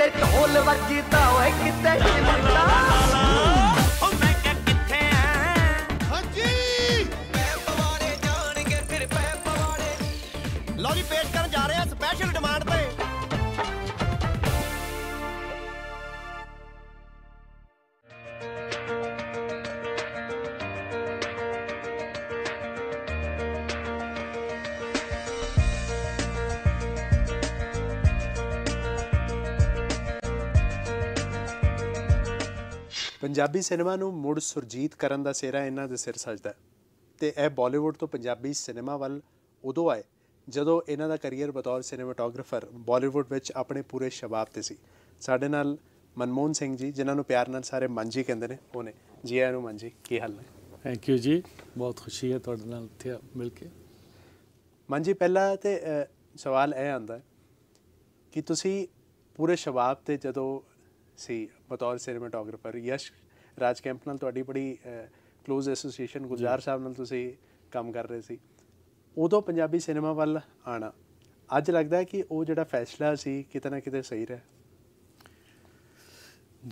ਕਿਤੇ ਢੋਲ ਵੱਜਦਾ ਓਏ ਕਿਤੇ ਚਿਮਟਾ ਪੰਜਾਬੀ ਸਿਨੇਮਾ ਨੂੰ ਮੁੜ ਸੁਰਜੀਤ ਕਰਨ ਦਾ ਸਿਹਰਾ ਇਹਨਾਂ ਦੇ ਸਿਰ ਸਜਦਾ ਤੇ ਇਹ ਬਾਲੀਵੁੱਡ ਤੋਂ ਪੰਜਾਬੀ ਸਿਨੇਮਾ ਵੱਲ ਉਦੋਂ ਆਏ ਜਦੋਂ ਇਹਨਾਂ ਦਾ ਕੈਰੀਅਰ ਬਤੌਰ ਸਿਨੇਮਾਟੋਗ੍ਰਾਫਰ ਬਾਲੀਵੁੱਡ ਵਿੱਚ ਆਪਣੇ ਪੂਰੇ ਸ਼ਬਾਬ ਤੇ ਸੀ ਸਾਡੇ ਨਾਲ ਮਨਮੋਹਨ ਸਿੰਘ ਜੀ ਜਿਨ੍ਹਾਂ ਨੂੰ ਪਿਆਰ ਨਾਲ ਸਾਰੇ ਮੰਜੀ ਕਹਿੰਦੇ ਨੇ ਉਹਨੇ ਜੀ ਆਇਆਂ ਨੂੰ ਮੰਜੀ ਕੀ ਹਾਲ ਹੈ ਥੈਂਕ ਯੂ ਜੀ ਬਹੁਤ ਖੁਸ਼ੀ ਹੈ ਤੁਹਾਡੇ ਨਾਲ ਇੱਥੇ ਮਿਲ ਕੇ ਮੰਜੀ ਪਹਿਲਾ ਤੇ ਸਵਾਲ ਇਹ ਆਂਦਾ ਕਿ ਤੁਸੀਂ ਪੂਰੇ ਸ਼ਬਾਬ ਤੇ ਜਦੋਂ ਸੀ ਬਤੌਰ ਸਿਨੇਮਟੋਗ੍ਰਾਫਰ ਯਸ਼ ਰਾਜ ਕੈਂਪ ਨਾਲ ਤੁਹਾਡੀ ਬੜੀ ক্লোਜ਼ ਐਸੋਸੀਏਸ਼ਨ ਗੁਜਾਰ ਸਾਹਿਬ ਨਾਲ ਤੁਸੀਂ ਕੰਮ ਕਰ ਰਹੇ ਸੀ ਉਦੋਂ ਪੰਜਾਬੀ ਸਿਨੇਮਾ ਵੱਲ ਆਣਾ ਅੱਜ ਲੱਗਦਾ ਕਿ ਉਹ ਜਿਹੜਾ ਫੈਸਲਾ ਸੀ ਕਿਤੇ ਨਾ ਕਿਤੇ ਸਹੀ ਰਿਹਾ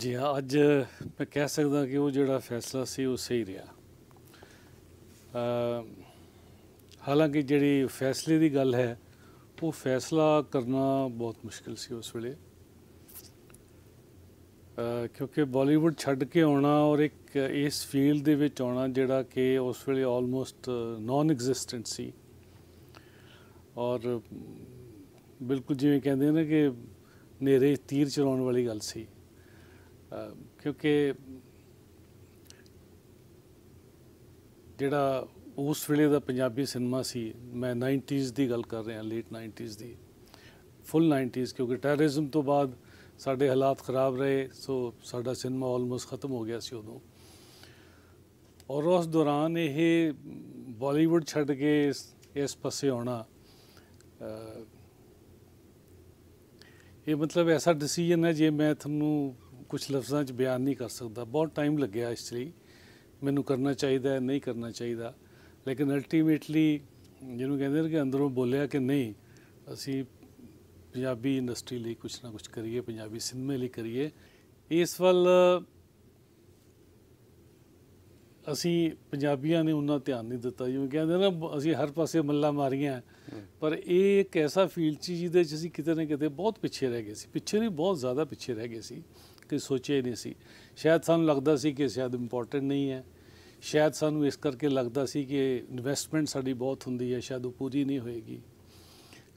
ਜੀ ਹਾਂ ਅੱਜ ਮੈਂ ਕਹਿ ਸਕਦਾ ਕਿ ਉਹ ਜਿਹੜਾ ਫੈਸਲਾ ਸੀ ਉਹ ਸਹੀ ਰਿਹਾ ਹਾਲਾਂਕਿ ਜਿਹੜੀ ਫੈਸਲੇ ਦੀ ਗੱਲ ਹੈ ਉਹ ਫੈਸਲਾ ਕਰਨਾ ਬਹੁਤ ਮੁਸ਼ਕਲ ਸੀ ਉਸ ਵੇਲੇ ਕਿਉਂਕਿ ਬਾਲੀਵੁੱਡ ਛੱਡ ਕੇ ਆਉਣਾ ਔਰ ਇੱਕ ਇਸ ਫੀਲਡ ਦੇ ਵਿੱਚ ਆਉਣਾ ਜਿਹੜਾ ਕਿ ਉਸ ਵੇਲੇ ਆਲਮੋਸਟ ਨਾਨ ਐਗਜ਼ਿਸਟੈਂਟ ਸੀ ਔਰ ਬਿਲਕੁਲ ਜਿਵੇਂ ਕਹਿੰਦੇ ਨੇ ਕਿ ਨੇਰੇ ਤੀਰ ਚਲਾਉਣ ਵਾਲੀ ਗੱਲ ਸੀ ਕਿਉਂਕਿ ਜਿਹੜਾ ਉਸ ਵੇਲੇ ਦਾ ਪੰਜਾਬੀ ਸਿਨੇਮਾ ਸੀ ਮੈਂ 90s ਦੀ ਗੱਲ ਕਰ ਰਿਹਾ ਲੇਟ 90s ਦੀ ਫੁੱਲ 90s ਕਿਉਂਕਿ ਟੈਰਰਿਜ਼ਮ ਤੋਂ ਬਾਅਦ ਸਾਡੇ ਹਾਲਾਤ ਖਰਾਬ ਰਹੇ ਸੋ ਸਾਡਾ ਸਿਨੇਮਾ ਆਲਮੋਸਟ ਖਤਮ ਹੋ ਗਿਆ ਸੀ ਉਦੋਂ ਔਰ ਉਸ ਦੌਰਾਨ ਇਹ ਬਾਲੀਵੁੱਡ ਛੱਡ ਕੇ ਇਸ ਪਾਸੇ ਆਉਣਾ ਇਹ ਮਤਲਬ ਐਸਾ ਡਿਸੀਜਨ ਹੈ ਜੇ ਮੈਂ ਤੁਹਾਨੂੰ ਕੁਝ ਲਫ਼ਜ਼ਾਂ 'ਚ ਬਿਆਨ ਨਹੀਂ ਕਰ ਸਕਦਾ ਬਹੁਤ ਟਾਈਮ ਲੱਗਿਆ ਇਸ ਲਈ ਮੈਨੂੰ ਕਰਨਾ ਚਾਹੀਦਾ ਹੈ ਨਹੀਂ ਕਰਨਾ ਚਾਹੀਦਾ ਲੇਕਿਨ ਅਲਟੀਮੇਟਲੀ ਜਿਹਨੂੰ ਕਹਿੰਦੇ ਨੇ ਕਿ ਅੰਦਰੋਂ ਬੋਲਿਆ ਕਿ ਨਹੀਂ ਅਸੀਂ ਪੰਜਾਬੀ ਇੰਡਸਟਰੀ ਲਈ ਕੁਝ ਨਾ ਕੁਝ ਕਰੀਏ ਪੰਜਾਬੀ ਸਿਨੇਮੇ ਲਈ ਕਰੀਏ ਇਸ ਵੱਲ ਅਸੀਂ ਪੰਜਾਬੀਆਂ ਨੇ ਉਹਨਾਂ ਧਿਆਨ ਨਹੀਂ ਦਿੱਤਾ ਜਿਵੇਂ ਕਹਿੰਦੇ ਨਾ ਅਸੀਂ ਹਰ ਪਾਸੇ ਮੱਲਾ ਮਾਰੀਆਂ ਪਰ ਇਹ ਇੱਕ ਐਸਾ ਫੀਲਡ ਸੀ ਜਿਹਦੇ ਵਿੱਚ ਅਸੀਂ ਕਿਤੇ ਨਾ ਕਿਤੇ ਬਹੁਤ ਪਿੱਛੇ ਰਹਿ ਗਏ ਸੀ ਪਿੱਛੇ ਨਹੀਂ ਬਹੁਤ ਜ਼ਿਆਦਾ ਪਿੱਛੇ ਰਹਿ ਗਏ ਸੀ ਕਿ ਸੋਚਿਆ ਨਹੀਂ ਸੀ ਸ਼ਾਇਦ ਸਾਨੂੰ ਲੱਗਦਾ ਸੀ ਕਿ ਸ਼ਾਇਦ ਇੰਪੋਰਟੈਂਟ ਨਹੀਂ ਹੈ ਸ਼ਾਇਦ ਸਾਨੂੰ ਇਸ ਕਰਕੇ ਲੱਗਦਾ ਸੀ ਕਿ ਇਨਵੈਸਟਮੈਂਟ ਸਾਡੀ ਬਹੁਤ ਹੁੰਦੀ ਹੈ ਸ਼ਾਇਦ ਉਹ ਪੂਰੀ ਨਹੀਂ ਹੋਏਗੀ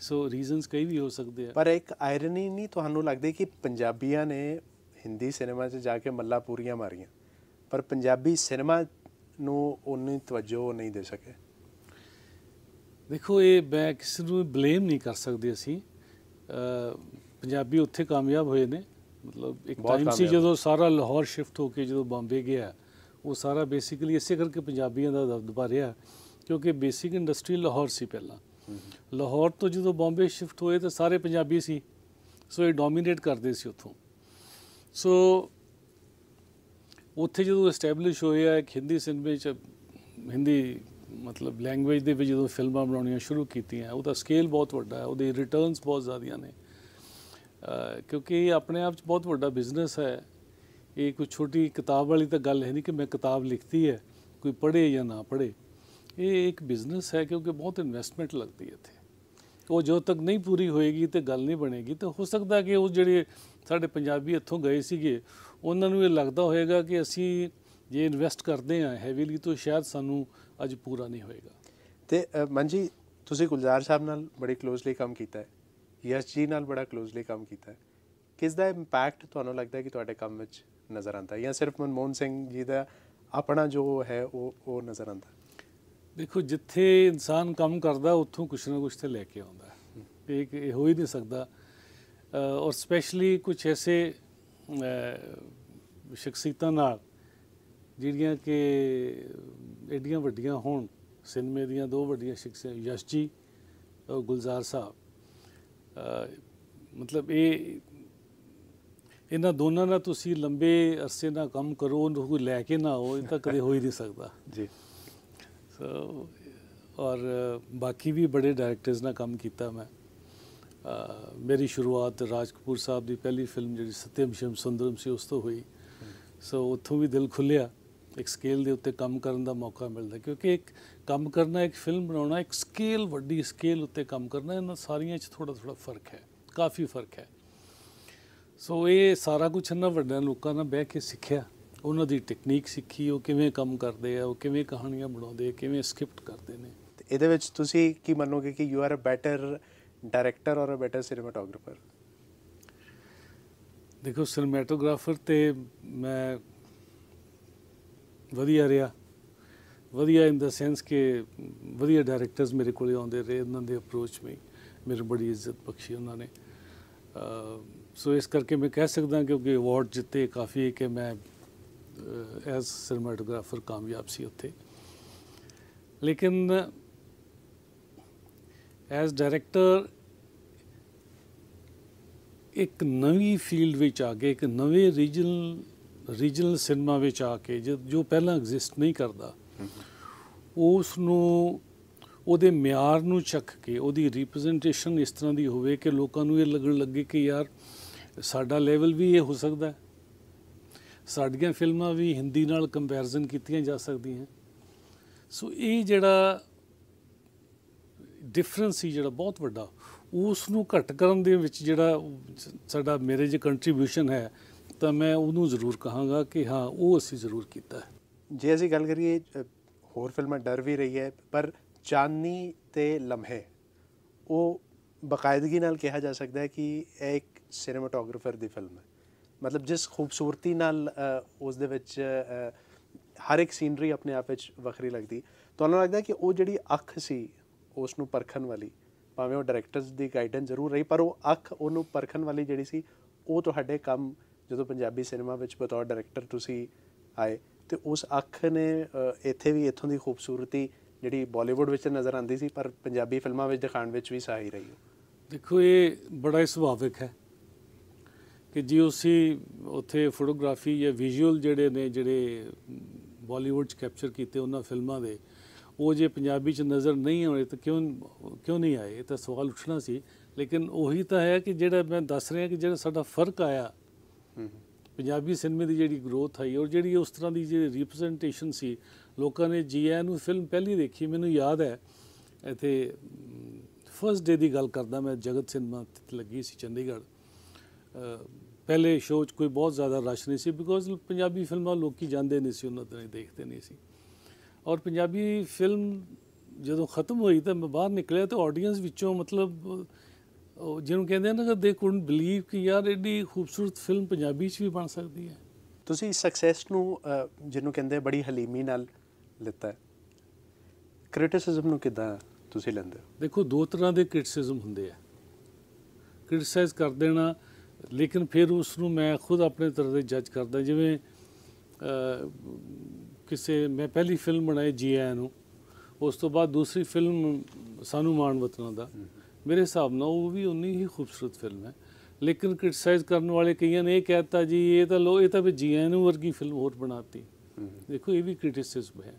ਸੋ ਰੀਜ਼ਨਸ ਕਈ ਵੀ ਹੋ ਸਕਦੇ ਆ ਪਰ ਇੱਕ ਆਇਰਨੀ ਨਹੀਂ ਤੁਹਾਨੂੰ ਲੱਗਦੀ ਕਿ ਪੰਜਾਬੀਆਂ ਨੇ ਹਿੰਦੀ ਸਿਨੇਮਾ 'ਚ ਜਾ ਕੇ ਮੱਲਾ ਪੂਰੀਆਂ ਮਾਰੀਆਂ ਪਰ ਪੰਜਾਬੀ ਸਿਨੇਮਾ ਨੂੰ ਉਨੀ ਤਵੱਜੋ ਨਹੀਂ ਦੇ ਸਕੇ ਦੇਖੋ ਇਹ ਮੈਂ ਕਿਸ ਨੂੰ ਬਲੇਮ ਨਹੀਂ ਕਰ ਸਕਦੇ ਅਸੀਂ ਪੰਜਾਬੀ ਉੱਥੇ ਕਾਮਯਾਬ ਹੋਏ ਨੇ ਮਤਲਬ ਇੱਕ ਟਾਈਮ ਸੀ ਜਦੋਂ ਸਾਰਾ ਲਾਹੌਰ ਸ਼ਿਫਟ ਹੋ ਕੇ ਜਦੋਂ ਬੰਬੇ ਗਿਆ ਉਹ ਸਾਰਾ ਬੇਸਿਕਲੀ ਇਸੇ ਕਰਕੇ ਪੰਜਾਬੀਆਂ ਦਾ ਦਬਦਬਾ ਰਿਹਾ ਕਿਉਂਕਿ ਬੇਸਿਕ ਇੰਡਸਟਰੀ ਲਾਹੌਰ ਸੀ ਪਹਿਲਾਂ ਲਾਹੌਰ ਤੋਂ ਜਦੋਂ ਬੰਬੇ ਸ਼ਿਫਟ ਹੋਏ ਤਾਂ ਸਾਰੇ ਪੰਜਾਬੀ ਸੀ ਸੋ ਇਹ ਡੋਮੀਨੇਟ ਕਰਦੇ ਸੀ ਉੱਥੋਂ ਸੋ ਉੱਥੇ ਜਦੋਂ ਐਸਟੈਬਲਿਸ਼ ਹੋਇਆ ਇੱਕ ਹਿੰਦੀ ਸਿਨੇਮੇ ਚ ਹਿੰਦੀ ਮਤਲਬ ਲੈਂਗੁਏਜ ਦੇ ਵਿੱਚ ਜਦੋਂ ਫਿਲਮਾਂ ਬਣਾਉਣੀਆਂ ਸ਼ੁਰੂ ਕੀਤੀਆਂ ਉਹਦਾ ਸਕੇਲ ਬਹੁਤ ਵੱਡਾ ਹੈ ਉਹਦੇ ਰਿਟਰਨਸ ਬਹੁਤ ਜ਼ਿਆਦੀਆਂ ਨੇ ਕਿਉਂਕਿ ਇਹ ਆਪਣੇ ਆਪ 'ਚ ਬਹੁਤ ਵੱਡਾ ਬਿਜ਼ਨਸ ਹੈ ਇਹ ਕੋਈ ਛੋਟੀ ਕਿਤਾਬ ਵਾਲੀ ਤਾਂ ਗੱਲ ਹੈ ਨਹੀਂ ਕਿ ਮੈਂ ਕਿਤਾਬ ਲਿਖਤੀ ਹੈ ਕੋਈ ਪੜ੍ਹੇ ਜਾਂ ਨਾ ਪੜ੍ਹੇ ਇਹ ਇੱਕ ਬਿਜ਼ਨਸ ਹੈ ਕਿਉਂਕਿ ਬਹੁਤ ਇਨਵੈਸਟਮੈਂਟ ਲੱਗਦੀ ਹੈ ਇੱਥੇ ਉਹ ਜੋ ਤੱਕ ਨਹੀਂ ਪੂਰੀ ਹੋਏਗੀ ਤੇ ਗੱਲ ਨਹੀਂ ਬਣੇਗੀ ਤੇ ਹੋ ਸਕਦਾ ਕਿ ਉਹ ਜਿਹੜੇ ਸਾਡੇ ਪੰਜਾਬੀ ਇੱਥੋਂ ਗਏ ਸੀਗੇ ਉਹਨਾਂ ਨੂੰ ਇਹ ਲੱਗਦਾ ਹੋਵੇਗਾ ਕਿ ਅਸੀਂ ਜੇ ਇਨਵੈਸਟ ਕਰਦੇ ਆ ਹੈਵੀਲੀ ਤਾਂ ਸ਼ਾਇਦ ਸਾਨੂੰ ਅੱਜ ਪੂਰਾ ਨਹੀਂ ਹੋਏਗਾ ਤੇ ਮਨਜੀ ਤੁਸੀਂ ਗੁਲਜ਼ਾਰ ਸਾਹਿਬ ਨਾਲ ਬੜੇ ਕਲੋਸਲੀ ਕੰਮ ਕੀਤਾ ਹੈ ਯਸ਼ ਜੀ ਨਾਲ ਬੜਾ ਕਲੋਸਲੀ ਕੰਮ ਕੀਤਾ ਹੈ ਕਿਸ ਦਾ ਇੰਪੈਕਟ ਤੁਹਾਨੂੰ ਲੱਗਦਾ ਹੈ ਕਿ ਤੁਹਾਡੇ ਕੰਮ ਵਿੱਚ ਨਜ਼ਰ ਆਂਦਾ ਹੈ ਜਾਂ ਸਿਰਫ ਮਨਮੋਹਨ ਸਿੰਘ ਜੀ ਦਾ ਆਪਣਾ ਜੋ ਹੈ ਉਹ ਉਹ ਨਜ਼ਰ ਹੈ ਦੇਖੋ ਜਿੱਥੇ ਇਨਸਾਨ ਕੰਮ ਕਰਦਾ ਉੱਥੋਂ ਕੁਛ ਨਾ ਕੁਛ ਤੇ ਲੈ ਕੇ ਆਉਂਦਾ ਇਹ ਇਹ ਹੋ ਹੀ ਨਹੀਂ ਸਕਦਾ ਔਰ ਸਪੈਸ਼ਲੀ ਕੁਝ ਐਸੇ ਸ਼ਖਸੀਤਾਂ ਨਾਲ ਜਿਹੜੀਆਂ ਕਿ ਐਡੀਆਂ ਵੱਡੀਆਂ ਹੋਣ ਸਿਨੇਮੇ ਦੀਆਂ ਦੋ ਵੱਡੀਆਂ ਸ਼ਖਸੀਆਂ ਯਸ਼ ਜੀ ਔਰ ਗੁਲਜ਼ਾਰ ਸਾਹਿਬ ਮਤਲਬ ਇਹ ਇਹਨਾਂ ਦੋਨਾਂ ਨਾਲ ਤੁਸੀਂ ਲੰਬੇ ਅਰਸੇ ਨਾਲ ਕੰਮ ਕਰੋ ਉਹਨੂੰ ਲੈ ਕੇ ਨਾ ਆਓ ਇਹ ਤਾਂ ਕਦੇ ਹੋ ਹੀ ਨਹੀਂ ਸਕਦਾ ਜੀ ਸੋ ਔਰ ਬਾਕੀ ਵੀ ਬੜੇ ਡਾਇਰੈਕਟਰਸ ਨਾਲ ਕੰਮ ਕੀਤਾ ਮੈਂ ਮੇਰੀ ਸ਼ੁਰੂਆਤ ਰਾਜ ਕਪੂਰ ਸਾਹਿਬ ਦੀ ਪਹਿਲੀ ਫਿਲਮ ਜਿਹੜੀ ਸਤਿਮ ਸ਼ਮ ਸੁੰਦਰਮ ਸੀ ਉਸ ਤੋਂ ਹੋਈ ਸੋ ਉੱਥੋਂ ਵੀ ਦਿਲ ਖੁੱਲਿਆ ਇੱਕ ਸਕੇਲ ਦੇ ਉੱਤੇ ਕੰਮ ਕਰਨ ਦਾ ਮੌਕਾ ਮਿਲਦਾ ਕਿਉਂਕਿ ਇੱਕ ਕੰਮ ਕਰਨਾ ਇੱਕ ਫਿਲਮ ਬਣਾਉਣਾ ਇੱਕ ਸਕੇਲ ਵੱਡੀ ਸਕੇਲ ਉੱਤੇ ਕੰਮ ਕਰਨਾ ਇਹਨਾਂ ਸਾਰੀਆਂ 'ਚ ਥੋੜਾ ਥੋੜਾ ਫਰਕ ਹੈ ਕਾਫੀ ਫਰਕ ਹੈ ਸੋ ਇਹ ਸਾਰਾ ਕੁਝ ਇਹਨਾਂ ਵੱਡਿਆਂ ਲੋਕਾਂ ਨਾਲ ਬਹਿ ਕੇ ਸਿੱਖਿਆ ਉਹਨਾਂ ਦੀ ਟੈਕਨੀਕ ਸਿੱਖੀ ਉਹ ਕਿਵੇਂ ਕੰਮ ਕਰਦੇ ਆ ਉਹ ਕਿਵੇਂ ਕਹਾਣੀਆਂ ਬਣਾਉਂਦੇ ਆ ਕਿਵੇਂ ਸਕ੍ਰਿਪਟ ਕਰਦੇ ਨੇ ਇਹਦੇ ਵਿੱਚ ਤੁਸੀਂ ਕੀ ਮੰਨੋਗੇ ਕਿ you are a better director or a better cinematographer ਦੇਖੋ ਸਿਨੇਮਟੋਗ੍ਰਾਫਰ ਤੇ ਮੈਂ ਵਧੀਆ ਰਿਹਾ ਵਧੀਆ ਇਨ ਦਾ ਸੈਂਸ ਕਿ ਵਧੀਆ ਡਾਇਰੈਕਟਰਸ ਮੇਰੇ ਕੋਲੇ ਆਉਂਦੇ ਰਹੇ ਉਹਨਾਂ ਦੇ ਅਪਰੋਚ ਵਿੱਚ ਮੇਰੇ ਬੜੀ ਇੱਜ਼ਤ ਬਖਸ਼ੀ ਉਹਨਾਂ ਨੇ ਸੋ ਇਸ ਕਰਕੇ ਮੈਂ ਕਹਿ ਸਕਦਾ ਕਿ ਅਵਾਰਡ ਜਿੱਤੇ ਕਾਫੀ ਹੈ ਕਿ ਮੈਂ ਐਜ਼ ਸਿਨੇਮੈਟੋਗ੍ਰਾਫਰ ਕਾਮਯਾਬ ਸੀ ਉੱਥੇ ਲੇਕਿਨ ਐਜ਼ ਡਾਇਰੈਕਟਰ ਇੱਕ ਨਵੀਂ ਫੀਲਡ ਵਿੱਚ ਆ ਕੇ ਇੱਕ ਨਵੇਂ ਰੀਜਨਲ ਰੀਜਨਲ ਸਿਨੇਮਾ ਵਿੱਚ ਆ ਕੇ ਜੋ ਪਹਿਲਾਂ ਐਗਜ਼ਿਸਟ ਨਹੀਂ ਕਰਦਾ ਉਸ ਨੂੰ ਉਹਦੇ ਮਿਆਰ ਨੂੰ ਚੱਕ ਕੇ ਉਹਦੀ ਰਿਪਰੈਜ਼ੈਂਟੇਸ਼ਨ ਇਸ ਤਰ੍ਹਾਂ ਦੀ ਹੋਵੇ ਕਿ ਲੋਕਾਂ ਨੂੰ ਇਹ ਲੱਗਣ ਲੱਗੇ ਕਿ ਯਾਰ ਸਾਡਾ ਲੈਵਲ ਵੀ ਇਹ ਹੋ ਸਕਦਾ ਹੈ ਸਾਡੀਆਂ ਫਿਲਮਾਂ ਵੀ ਹਿੰਦੀ ਨਾਲ ਕੰਪੈਰੀਜ਼ਨ ਕੀਤੀਆਂ ਜਾ ਸਕਦੀਆਂ ਸੋ ਇਹ ਜਿਹੜਾ ਡਿਫਰੈਂਸ ਸੀ ਜਿਹੜਾ ਬਹੁਤ ਵੱਡਾ ਉਸ ਨੂੰ ਘਟ ਕਰਨ ਦੇ ਵਿੱਚ ਜਿਹੜਾ ਸਾਡਾ ਮੇਰੇ ਜੇ ਕੰਟਰੀਬਿਊਸ਼ਨ ਹੈ ਤਾਂ ਮੈਂ ਉਹਨੂੰ ਜ਼ਰੂਰ ਕਹਾਂਗਾ ਕਿ ਹਾਂ ਉਹ ਅਸੀਂ ਜ਼ਰੂਰ ਕੀਤਾ ਹੈ ਜੇ ਅਸੀਂ ਗੱਲ ਕਰੀਏ ਹੋਰ ਫਿਲਮਾਂ ਡਰ ਵੀ ਰਹੀ ਹੈ ਪਰ ਚਾਂਦਨੀ ਤੇ ਲਮਹੇ ਉਹ ਬਕਾਇਦਗੀ ਨਾਲ ਕਿਹਾ ਜਾ ਸਕਦਾ ਹੈ ਕਿ ਇਹ ਇੱਕ ਸਿਨੇਮਾਟੋਗ੍ਰਾਫਰ ਦੀ ਫਿਲਮ ਹੈ ਮਤਲਬ ਜਿਸ ਖੂਬਸੂਰਤੀ ਨਾਲ ਉਸ ਦੇ ਵਿੱਚ ਹਰ ਇੱਕ ਸੀਨਰੀ ਆਪਣੇ ਆਪ ਵਿੱਚ ਵੱਖਰੀ ਲੱਗਦੀ ਤੁਹਾਨੂੰ ਲੱਗਦਾ ਕਿ ਉਹ ਜਿਹੜੀ ਅੱਖ ਸੀ ਉਸ ਨੂੰ ਪਰਖਣ ਵਾਲੀ ਭਾਵੇਂ ਉਹ ਡਾਇਰੈਕਟਰਸ ਦੀ ਗਾਈਡੈਂਸ ਜ਼ਰੂਰ ਰਹੀ ਪਰ ਉਹ ਅੱਖ ਉਹਨੂੰ ਪਰਖਣ ਵਾਲੀ ਜਿਹੜੀ ਸੀ ਉਹ ਤੁਹਾਡੇ ਕੰਮ ਜਦੋਂ ਪੰਜਾਬੀ ਸਿਨੇਮਾ ਵਿੱਚ ਬਤੌਰ ਡਾਇਰੈਕਟਰ ਤੁਸੀਂ ਆਏ ਤੇ ਉਸ ਅੱਖ ਨੇ ਇੱਥੇ ਵੀ ਇਥੋਂ ਦੀ ਖੂਬਸੂਰਤੀ ਜਿਹੜੀ ਬਾਲੀਵੁੱਡ ਵਿੱਚ ਨਜ਼ਰ ਆਉਂਦੀ ਸੀ ਪਰ ਪੰਜਾਬੀ ਫਿਲਮਾਂ ਵਿੱਚ ਦਿਖਾਉਣ ਵਿੱਚ ਵੀ ਸਾਹੀ ਰਹੀ ਦੇਖੋ ਇਹ ਬੜਾ ਹੀ ਸੁਭਾਵਿਕ ਹੈ ਕਿ ਜੀ ਉਸੇ ਉੱਥੇ ਫੋਟੋਗ੍ਰਾਫੀ ਜਾਂ ਵਿਜ਼ੂਅਲ ਜਿਹੜੇ ਨੇ ਜਿਹੜੇ ਬਾਲੀਵੁੱਡ 'ਚ ਕੈਪਚਰ ਕੀਤੇ ਉਹਨਾਂ ਫਿਲਮਾਂ ਦੇ ਉਹ ਜੇ ਪੰਜਾਬੀ 'ਚ ਨਜ਼ਰ ਨਹੀਂ ਆਉਣੇ ਤਾਂ ਕਿਉਂ ਕਿਉਂ ਨਹੀਂ ਆਏ ਇਹ ਤਾਂ ਸਵਾਲ ਉੱਠਣਾ ਸੀ ਲੇਕਿਨ ਉਹੀ ਤਾਂ ਹੈ ਕਿ ਜਿਹੜਾ ਮੈਂ ਦੱਸ ਰਿਹਾ ਕਿ ਜਿਹੜਾ ਸਾਡਾ ਫਰਕ ਆਇਆ ਪੰਜਾਬੀ ਸਿਨੇਮੇ ਦੀ ਜਿਹੜੀ ਗਰੋਥ ਆਈ ਔਰ ਜਿਹੜੀ ਉਸ ਤਰ੍ਹਾਂ ਦੀ ਜਿਹੜੀ ਰਿਪਰੈਜ਼ੈਂਟੇਸ਼ਨ ਸੀ ਲੋਕਾਂ ਨੇ ਜੀਐ ਨੂੰ ਫਿਲਮ ਪਹਿਲੀ ਦੇਖੀ ਮੈਨੂੰ ਯਾਦ ਹੈ ਇੱਥੇ ਫਰਸਟ ਡੇ ਦੀ ਗੱਲ ਕਰਦਾ ਮੈਂ ਜਗਤ ਸਿਨੇਮਾ ਲੱਗੀ ਸੀ ਚੰਡੀਗੜ੍ਹ ਪਹਿਲੇ ਸ਼ੋਅ 'ਚ ਕੋਈ ਬਹੁਤ ਜ਼ਿਆਦਾ ਰਸ਼ ਨਹੀਂ ਸੀ ਬਿਕੋਜ਼ ਪੰਜਾਬੀ ਫਿਲਮਾਂ ਲੋਕੀ ਜਾਂਦੇ ਨਹੀਂ ਸੀ ਉਹਨਾਂ ਤਰ੍ਹਾਂ ਦੇਖਦੇ ਨਹੀਂ ਸੀ ਔਰ ਪੰਜਾਬੀ ਫਿਲਮ ਜਦੋਂ ਖਤਮ ਹੋਈ ਤਾਂ ਮੈਂ ਬਾਹਰ ਨਿਕਲਿਆ ਤਾਂ ਆਡੀਅנס ਵਿੱਚੋਂ ਮਤਲਬ ਜਿਹਨੂੰ ਕਹਿੰਦੇ ਨੇ ਨਾ ਦੇ ਕੁਡਨ ਬਲੀਵ ਕਿ ਯਾਰ ਐਡੀ ਖੂਬਸੂਰਤ ਫਿਲਮ ਪੰਜਾਬੀ 'ਚ ਵੀ ਬਣ ਸਕਦੀ ਹੈ ਤੁਸੀਂ ਸਕਸੈਸ ਨੂੰ ਜਿਹਨੂੰ ਕਹਿੰਦੇ ਬੜੀ ਹਲੀਮੀ ਨਾਲ ਲਿੱਤਾ ਹੈ ਕ੍ਰਿਟਿਸਿਜ਼ਮ ਨੂੰ ਕਿਦਾਂ ਤੁਸੀਂ ਲੈਂਦੇ ਹੋ ਦੇਖੋ ਦੋ ਤਰ੍ਹਾਂ ਦੇ ਕ੍ਰਿਟਿਸਿਜ਼ਮ ਹੁੰਦੇ ਆ ਕ੍ਰਿਟਿਸਾਈਜ਼ ਕਰ ਦੇਣਾ ਲੇਕਿਨ ਫਿਰ ਉਸ ਨੂੰ ਮੈਂ ਖੁਦ ਆਪਣੇ ਤਰ੍ਹਾਂ ਦੇ ਜੱਜ ਕਰਦਾ ਜਿਵੇਂ ਕਿਸੇ ਮੈਂ ਪਹਿਲੀ ਫਿਲਮ ਬਣਾਈ ਜੀ ਆਇਆਂ ਨੂੰ ਉਸ ਤੋਂ ਬਾਅਦ ਦੂਸਰੀ ਫਿਲਮ ਸਾਨੂੰ ਮਾਣ ਵਤਨਾ ਦਾ ਮੇਰੇ ਹਿਸਾਬ ਨਾਲ ਉਹ ਵੀ ਉਨੀ ਹੀ ਖੂਬਸੂਰਤ ਫਿਲਮ ਹੈ ਲੇਕਿਨ ਕ੍ਰਿਟਿਸਾਈਜ਼ ਕਰਨ ਵਾਲੇ ਕਈਆਂ ਨੇ ਇਹ ਕਹਿਤਾ ਜੀ ਇਹ ਤਾਂ ਲੋ ਇਹ ਤਾਂ ਵੀ ਜੀ ਆਇਆਂ ਨੂੰ ਵਰਗੀ ਫਿਲਮ ਹੋਰ ਬਣਾਤੀ ਦੇਖੋ ਇਹ ਵੀ ਕ੍ਰਿਟਿਸਿਜ਼ਮ ਹੈ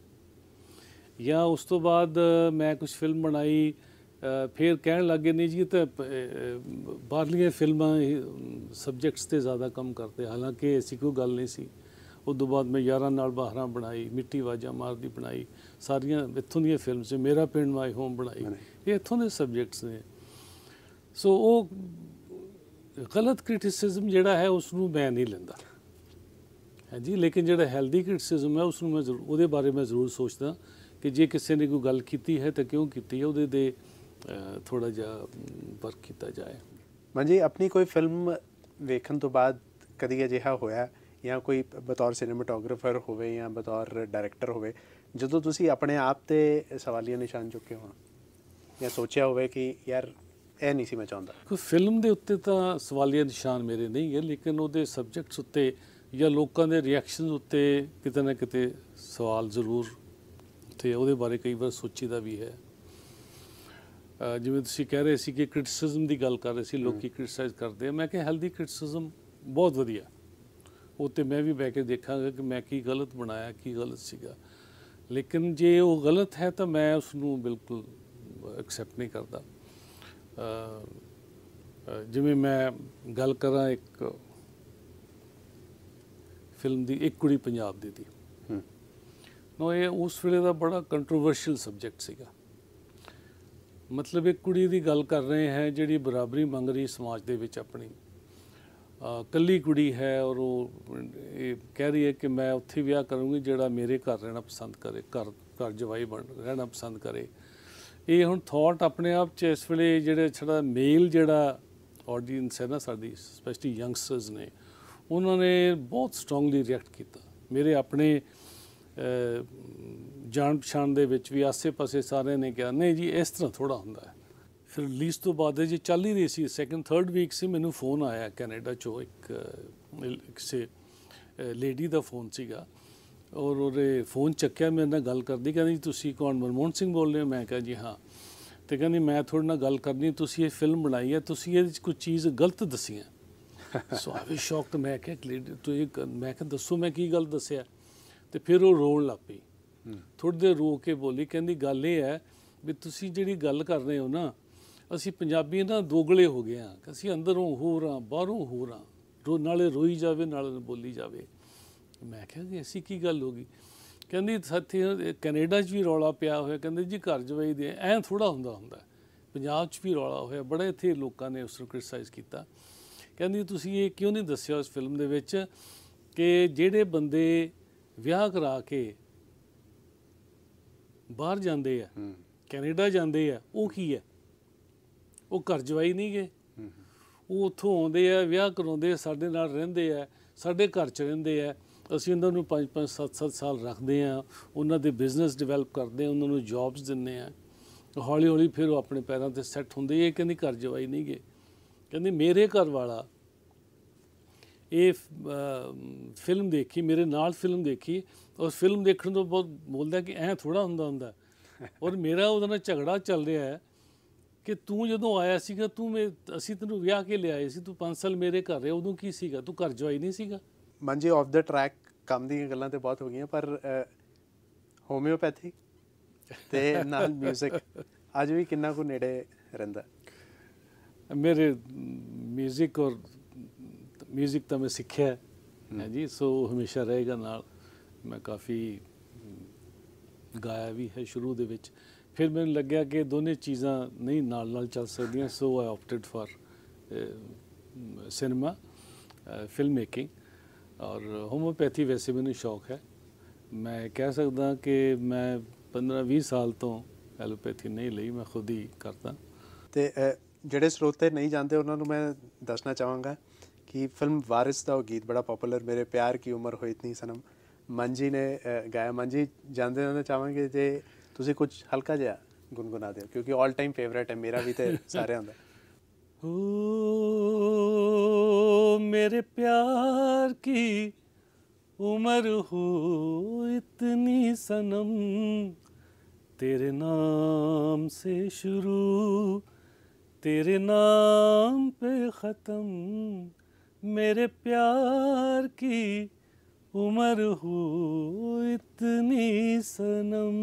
ਜਾਂ ਉਸ ਤੋਂ ਬਾਅਦ ਮੈਂ ਕੁਝ ਫਿਲਮ ਬਣਾਈ ਫਿਰ ਕਹਿਣ ਲੱਗੇ ਨਹੀਂ ਜੀ ਤਾਂ ਬਾਹਰਲੀਆਂ ਫਿਲਮਾਂ ਸਬਜੈਕਟਸ ਤੇ ਜ਼ਿਆਦਾ ਕੰਮ ਕਰਦੇ ਹਾਲਾਂਕਿ ਐਸੀ ਕੋਈ ਗੱਲ ਨਹੀਂ ਸੀ ਉਸ ਤੋਂ ਬਾਅਦ ਮੈਂ ਯਾਰਾਂ ਨਾਲ ਬਾਹਰਾਂ ਬਣਾਈ ਮਿੱਟੀ ਵਾਜਾ ਮਾਰਦੀ ਬਣਾਈ ਸਾਰੀਆਂ ਇੱਥੋਂ ਦੀਆਂ ਫਿਲਮਾਂ ਸੀ ਮੇਰਾ ਪਿੰਡ ਮਾਈ ਹੋਮ ਬਣਾਈ ਇਹ ਇੱਥੋਂ ਦੇ ਸਬਜੈਕਟਸ ਨੇ ਸੋ ਉਹ ਗਲਤ ਕ੍ਰਿਟਿਸਿਜ਼ਮ ਜਿਹੜਾ ਹੈ ਉਸ ਨੂੰ ਮੈਂ ਨਹੀਂ ਲੈਂਦਾ ਹਾਂਜੀ ਲੇਕਿਨ ਜਿਹੜਾ ਹੈਲਦੀ ਕ੍ਰਿਟਿਸਿਜ਼ਮ ਹੈ ਉਸ ਨੂੰ ਮੈਂ ਜ਼ਰੂਰ ਉਹਦੇ ਬਾਰੇ ਮੈਂ ਜ਼ਰੂਰ ਸੋਚਦਾ ਕਿ ਜੇ ਕਿਸੇ ਨੇ ਕੋਈ ਗੱਲ ਕੀਤੀ ਹੈ ਤਾਂ ਕਿਉਂ ਕੀਤੀ ਹੈ ਉਹਦੇ ਦੇ ਥੋੜਾ ਜਿਹਾ ਵਰਕ ਕੀਤਾ ਜਾਏ ਜੀ ਆਪਣੀ ਕੋਈ ਫਿਲਮ ਵੇਖਣ ਤੋਂ ਬਾਅਦ ਕਦੀ ਅਜਿਹਾ ਹੋਇਆ ਜਾਂ ਕੋਈ ਬਤੌਰ ਸਿਨੇਮਟੋਗ੍ਰਾਫਰ ਹੋਵੇ ਜਾਂ ਬਤੌਰ ਡਾਇਰੈਕਟਰ ਹੋਵੇ ਜਦੋਂ ਤੁਸੀਂ ਆਪਣੇ ਆਪ ਤੇ ਸਵਾਲੀਆ ਨਿਸ਼ਾਨ ਚੁੱਕੇ ਹੋ ਜਾਂ ਸੋਚਿਆ ਹੋਵੇ ਕਿ ਯਾਰ ਇਹ ਨਹੀਂ ਸੀ ਮੈਂ ਚਾਹੁੰਦਾ ਕੋਈ ਫਿਲਮ ਦੇ ਉੱਤੇ ਤਾਂ ਸਵਾਲੀਆ ਨਿਸ਼ਾਨ ਮੇਰੇ ਨਹੀਂ ਹੈ ਲੇਕਿਨ ਉਹਦੇ ਸਬਜੈਕਟਸ ਉੱਤੇ ਜਾਂ ਲੋਕਾਂ ਦੇ ਰਿਐਕਸ਼ਨਸ ਉੱਤੇ ਕਿਤੇ ਨਾ ਕਿਤੇ ਸਵਾਲ ਜ਼ਰੂਰ ਤੇ ਉਹਦੇ ਬਾਰੇ ਕਈ ਵਾਰ ਸੋਚੀਦਾ ਵੀ ਹੈ ਜਿਵੇਂ ਤੁਸੀਂ ਕਹਿ ਰਹੇ ਸੀ ਕਿ ਕ੍ਰਿਟਿਸਿਜ਼ਮ ਦੀ ਗੱਲ ਕਰ ਰਹੇ ਸੀ ਲੋਕੀ ਕ੍ਰਿਟਿਸਾਈਜ਼ ਕਰਦੇ ਆ ਮੈਂ ਕਿਹਾ ਹੈਲਦੀ ਕ੍ਰਿਟਿਸਿਜ਼ਮ ਬਹੁਤ ਵਧੀਆ ਉੱਤੇ ਮੈਂ ਵੀ ਬੈ ਕੇ ਦੇਖਾਂਗਾ ਕਿ ਮੈਂ ਕੀ ਗਲਤ ਬਣਾਇਆ ਕੀ ਗਲਤ ਸੀਗਾ ਲੇਕਿਨ ਜੇ ਉਹ ਗਲਤ ਹੈ ਤਾਂ ਮੈਂ ਉਸ ਨੂੰ ਬਿਲਕੁਲ ਐਕਸੈਪਟ ਨਹੀਂ ਕਰਦਾ ਜਿਵੇਂ ਮੈਂ ਗੱਲ ਕਰਾਂ ਇੱਕ ਫਿਲਮ ਦੀ ਇੱਕ ਕੁੜੀ ਪੰਜਾਬ ਦੀ ਦੀ ਨੋ ਇਹ ਉਸ ਵੇਲੇ ਦਾ ਬੜਾ ਕੰਟਰੋਵਰਸ਼ੀਅਲ ਸਬਜੈਕਟ ਸੀਗਾ ਮਤਲਬ ਇੱਕ ਕੁੜੀ ਦੀ ਗੱਲ ਕਰ ਰਹੇ ਹੈ ਜਿਹੜੀ ਬਰਾਬਰੀ ਮੰਗ ਰਹੀ ਸਮਾਜ ਦੇ ਵਿੱਚ ਆਪਣੀ ਕੱਲੀ ਕੁੜੀ ਹੈ ਔਰ ਉਹ ਇਹ ਕਹਿ ਰਹੀ ਹੈ ਕਿ ਮੈਂ ਉੱਥੇ ਵਿਆਹ ਕਰੂੰਗੀ ਜਿਹੜਾ ਮੇਰੇ ਘਰ ਰਹਿਣਾ ਪਸੰਦ ਕਰੇ ਘਰ ਘਰ ਜਵਾਈ ਬਣ ਰਹਿਣਾ ਪਸੰਦ ਕਰੇ ਇਹ ਹੁਣ ਥਾਟ ਆਪਣੇ ਆਪ ਚ ਇਸ ਵੇਲੇ ਜਿਹੜੇ ਛੜਾ ਮੇਲ ਜਿਹੜਾ ਆਡੀਅנס ਹੈ ਨਾ ਸਾਡੀ ਸਪੈਸ਼ਲੀ ਯੰਗਸਟਰਸ ਨੇ ਉਹਨਾਂ ਨੇ ਬਹੁਤ ਸਟਰੋਂਗਲੀ ਰਿਐਕਟ ਕੀਤਾ ਮੇਰੇ ਆਪਣੇ ਜਾਣ ਪਛਾਣ ਦੇ ਵਿੱਚ ਵੀ ਆਸੇ-ਪਾਸੇ ਸਾਰੇ ਨੇ ਕਿਹਾ ਨਹੀਂ ਜੀ ਇਸ ਤਰ੍ਹਾਂ ਥੋੜਾ ਹੁੰਦਾ ਹੈ ਫਿਰ ਲੀਸ ਤੋਂ ਬਾਅਦ ਜੇ ਚੱਲ ਹੀ ਰਹੀ ਸੀ ਸੈਕੰਡ ਥਰਡ ਵੀਕ ਸੀ ਮੈਨੂੰ ਫੋਨ ਆਇਆ ਕੈਨੇਡਾ ਚੋਂ ਇੱਕ ਕਿਸੇ ਲੇਡੀ ਦਾ ਫੋਨ ਸੀਗਾ ਔਰ ਉਹਦੇ ਫੋਨ ਚੱਕਿਆ ਮੈਂ ਨਾਲ ਗੱਲ ਕਰਦੀ ਕਹਿੰਦੀ ਤੁਸੀਂ ਕੌਣ ਮਨਮੋਹਨ ਸਿੰਘ ਬੋਲ ਰਹੇ ਹੋ ਮੈਂ ਕਿਹਾ ਜੀ ਹਾਂ ਤੇ ਕਹਿੰਦੀ ਮੈਂ ਤੁਹਾਡੇ ਨਾਲ ਗੱਲ ਕਰਨੀ ਤੁਸੀਂ ਇਹ ਫਿਲਮ ਬਣਾਈ ਹੈ ਤੁਸੀਂ ਇਹਦੇ ਵਿੱਚ ਕੁਝ ਚੀਜ਼ ਗਲਤ ਦੱਸੀ ਹੈ ਸੋ ਆਈ ਵੀ ਸ਼ੌਕਡ ਮੈਂ ਕਿਹਾ ਕਿ ਲੇਡੀ ਤੂੰ ਇਹ ਮੈਂ ਕਿਹਾ ਦੱਸੋ ਮੈਂ ਕੀ ਗੱਲ ਦੱਸਿਆ ਤੇ ਫਿਰ ਉਹ ਰੋਣ ਲੱਗ ਪਈ ਥੋੜੇ ਦੇ ਰੋ ਕੇ ਬੋਲੀ ਕਹਿੰਦੀ ਗੱਲ ਇਹ ਹੈ ਵੀ ਤੁਸੀਂ ਜਿਹੜੀ ਗੱਲ ਕਰ ਰਹੇ ਹੋ ਨਾ ਅਸੀਂ ਪੰਜਾਬੀ ਨਾ ਦੋਗਲੇ ਹੋ ਗਏ ਆ ਅਸੀਂ ਅੰਦਰੋਂ ਹੋਰਾਂ ਬਾਹਰੋਂ ਹੋਰਾਂ ਰੋ ਨਾਲੇ ਰੋਈ ਜਾਵੇ ਨਾਲੇ ਬੋਲੀ ਜਾਵੇ ਮੈਂ ਕਿਹਾ ਕਿ ਐਸੀ ਕੀ ਗੱਲ ਹੋ ਗਈ ਕਹਿੰਦੀ ਸਾਥੀ ਕੈਨੇਡਾ 'ਚ ਵੀ ਰੌਲਾ ਪਿਆ ਹੋਇਆ ਕਹਿੰਦੇ ਜੀ ਘਰ ਜਵਾਈ ਦੇ ਐ ਥੋੜਾ ਹੁੰਦਾ ਹੁੰਦਾ ਪੰਜਾਬ 'ਚ ਵੀ ਰੌਲਾ ਹੋਇਆ ਬੜੇ ਇੱਥੇ ਲੋਕਾਂ ਨੇ ਉਸ ਨੂੰ ਕ੍ਰਿਟਿਸਾਈਜ਼ ਕੀਤਾ ਕਹਿੰਦੀ ਤੁਸੀਂ ਇਹ ਕਿਉਂ ਨਹੀਂ ਦੱਸਿਆ ਉਸ ਫਿਲਮ ਦੇ ਵਿੱਚ ਕਿ ਜਿਹੜੇ ਬੰਦੇ ਵਿਆਹ ਕਰਾ ਕੇ ਬਾਹਰ ਜਾਂਦੇ ਆ ਕੈਨੇਡਾ ਜਾਂਦੇ ਆ ਉਹ ਕੀ ਹੈ ਉਹ ਘਰ ਜਵਾਈ ਨਹੀਂ ਗਏ ਉਹ ਉੱਥੋਂ ਆਉਂਦੇ ਆ ਵਿਆਹ ਕਰਾਉਂਦੇ ਆ ਸਾਡੇ ਨਾਲ ਰਹਿੰਦੇ ਆ ਸਾਡੇ ਘਰ ਚ ਰਹਿੰਦੇ ਆ ਅਸੀਂ ਉਹਨਾਂ ਨੂੰ 5 5 7 7 ਸਾਲ ਰੱਖਦੇ ਆ ਉਹਨਾਂ ਦੇ ਬਿਜ਼ਨਸ ਡਿਵੈਲਪ ਕਰਦੇ ਆ ਉਹਨਾਂ ਨੂੰ ਜੌਬਸ ਦਿੰਨੇ ਆ ਹੌਲੀ ਹੌਲੀ ਫਿਰ ਉਹ ਆਪਣੇ ਪੈਰਾਂ ਤੇ ਸੈੱਟ ਹੁੰਦੇ ਇਹ ਕਹਿੰਦੀ ਘਰ ਜਵਾਈ ਨਹੀਂ ਗਏ ਕਹਿੰਦੀ ਮੇਰੇ ਘਰ ਵਾਲਾ ਇਹ ਫਿਲਮ ਦੇਖੀ ਮੇਰੇ ਨਾਲ ਫਿਲਮ ਦੇਖੀ ਉਸ ਫਿਲਮ ਦੇਖਣ ਤੋਂ ਬਹੁਤ ਬੋਲਦਾ ਕਿ ਐ ਥੋੜਾ ਹੁੰਦਾ ਹੁੰਦਾ ਔਰ ਮੇਰਾ ਉਹਦੇ ਨਾਲ ਝਗੜਾ ਚੱਲ ਰਿਹਾ ਹੈ ਕਿ ਤੂੰ ਜਦੋਂ ਆਇਆ ਸੀਗਾ ਤੂੰ ਮੈਂ ਅਸੀਂ ਤੈਨੂੰ ਵਿਆਹ ਕੇ ਲਿਆਏ ਸੀ ਤੂੰ 5 ਸਾਲ ਮੇਰੇ ਘਰ ਰਿਹਾ ਉਦੋਂ ਕੀ ਸੀਗਾ ਤੂੰ ਘਰ ਜੁਆਈ ਨਹੀਂ ਸੀਗਾ ਮੰਜੇ ਆਫ ਦਾ ਟਰੈਕ ਕੰਮ ਦੀਆਂ ਗੱਲਾਂ ਤੇ ਬਹੁਤ ਹੋ ਗਈਆਂ ਪਰ ਹੋਮਿਓਪੈਥੀ ਤੇ ਨਾਲ 뮤직 ਅੱਜ ਵੀ ਕਿੰਨਾ ਕੋ ਨੇੜੇ ਰਹਿੰਦਾ ਮੇਰੇ 뮤직 ਔਰ ਮਿਊਜ਼ਿਕ ਤਾਂ ਮੈਂ ਸਿੱਖਿਆ ਹੈ ਜੀ ਸੋ ਹਮੇਸ਼ਾ ਰਹੇਗਾ ਨਾਲ ਮੈਂ ਕਾਫੀ ਗਾਇਆ ਵੀ ਹੈ ਸ਼ੁਰੂ ਦੇ ਵਿੱਚ ਫਿਰ ਮੈਨੂੰ ਲੱਗਿਆ ਕਿ ਦੋਨੇ ਚੀਜ਼ਾਂ ਨਹੀਂ ਨਾਲ ਨਾਲ ਚੱਲ ਸਕਦੀਆਂ so I opted for cinema film making ਔਰ ਹੋਮੋਪੈਥੀ ਵੈਸੇ ਮੈਨੂੰ ਸ਼ੌਕ ਹੈ ਮੈਂ ਕਹਿ ਸਕਦਾ ਕਿ ਮੈਂ 15-20 ਸਾਲ ਤੋਂ ਐਲੋਪੈਥੀ ਨਹੀਂ ਲਈ ਮੈਂ ਖੁਦ ਹੀ ਕਰਦਾ ਤੇ ਜਿਹੜੇ ਸਰੋਤੇ ਨਹੀਂ ਜਾਂਦੇ ਉਹਨਾਂ ਨੂੰ ਮੈਂ ਦੱਸਣਾ ਚਾਹਾਂਗਾ ਕਿ ਫਿਲਮ ਵਾਰਿਸ ਦਾ ਉਹ ਗੀਤ ਬੜਾ ਪਪੂਲਰ ਮੇਰੇ ਪਿਆਰ ਕੀ ਉਮਰ ਹੋਈ ਇਤਨੀ ਸਨਮ ਮੰਜੀ ਨੇ ਗਾਇਆ ਮੰਜੀ ਜਾਣਦੇ ਨਾ ਚਾਹਾਂਗੇ ਜੇ ਤੁਸੀਂ ਕੁਝ ਹਲਕਾ ਜਿਹਾ ਗੁੰਗੁਨਾ ਦਿਓ ਕਿਉਂਕਿ 올 ਟਾਈਮ ਫੇਵਰਟ ਹੈ ਮੇਰਾ ਵੀ ਤੇ ਸਾਰਿਆਂ ਦਾ ਓ ਮੇਰੇ ਪਿਆਰ ਕੀ ਉਮਰ ਹੋ ਇਤਨੀ ਸਨਮ ਤੇਰੇ ਨਾਮ ਸੇ ਸ਼ੁਰੂ ਤੇਰੇ ਨਾਮ ਪੇ ਖਤਮ मेरे प्यार की उम्र हो इतनी सनम